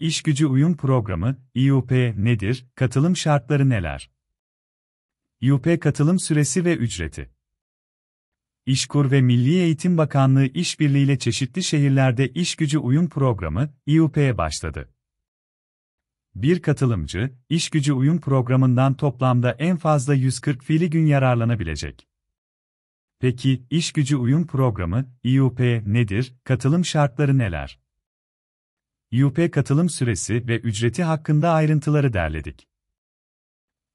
İş Gücü Uyum Programı, (IUP) nedir, katılım şartları neler? IUP katılım süresi ve ücreti. İşkur ve Milli Eğitim Bakanlığı işbirliğiyle çeşitli şehirlerde İş Gücü Uyum Programı, İUP'ye başladı. Bir katılımcı, İş Gücü Uyum Programı'ndan toplamda en fazla 140 fili gün yararlanabilecek. Peki, İş Gücü Uyum Programı, (IUP) nedir, katılım şartları neler? YUP katılım süresi ve ücreti hakkında ayrıntıları derledik.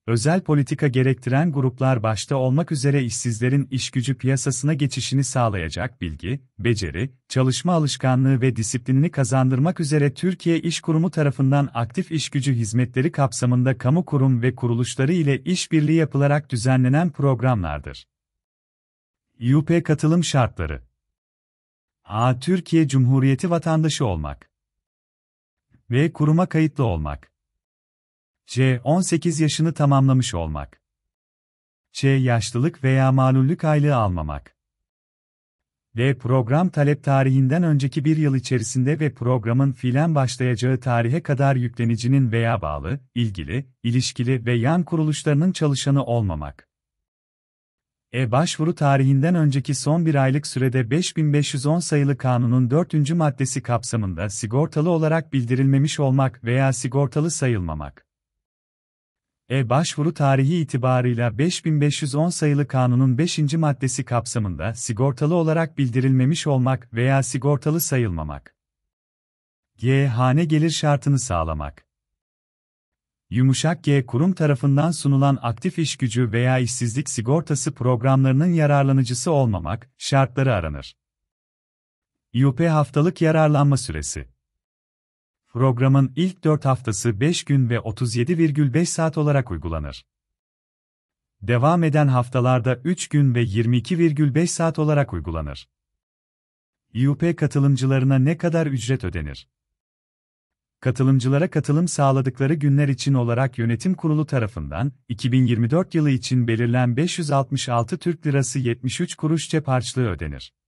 Özel politika gerektiren gruplar başta olmak üzere işsizlerin işgücü piyasasına geçişini sağlayacak bilgi, beceri, çalışma alışkanlığı ve disiplinini kazandırmak üzere Türkiye İş Kurumu tarafından aktif işgücü hizmetleri kapsamında kamu kurum ve kuruluşları ile işbirliği yapılarak düzenlenen programlardır. YUP katılım şartları A. Türkiye Cumhuriyeti vatandaşı olmak ve Kuruma kayıtlı olmak. C. 18 yaşını tamamlamış olmak. C. Yaşlılık veya malullük aylığı almamak. D. Program talep tarihinden önceki bir yıl içerisinde ve programın fiilen başlayacağı tarihe kadar yüklenicinin veya bağlı, ilgili, ilişkili ve yan kuruluşlarının çalışanı olmamak. E-başvuru tarihinden önceki son bir aylık sürede 5510 sayılı kanunun 4. maddesi kapsamında sigortalı olarak bildirilmemiş olmak veya sigortalı sayılmamak. E-başvuru tarihi itibarıyla 5510 sayılı kanunun 5. maddesi kapsamında sigortalı olarak bildirilmemiş olmak veya sigortalı sayılmamak. G. Hane gelir şartını sağlamak. Yumuşak G kurum tarafından sunulan aktif iş gücü veya işsizlik sigortası programlarının yararlanıcısı olmamak şartları aranır. İUP haftalık yararlanma süresi. Programın ilk 4 haftası 5 gün ve 37,5 saat olarak uygulanır. Devam eden haftalarda 3 gün ve 22,5 saat olarak uygulanır. İUP katılımcılarına ne kadar ücret ödenir? katılımcılara katılım sağladıkları günler için olarak yönetim kurulu tarafından 2024 yılı için belirlen 566 Türk Lirası 73 kuruş cep harçlığı ödenir.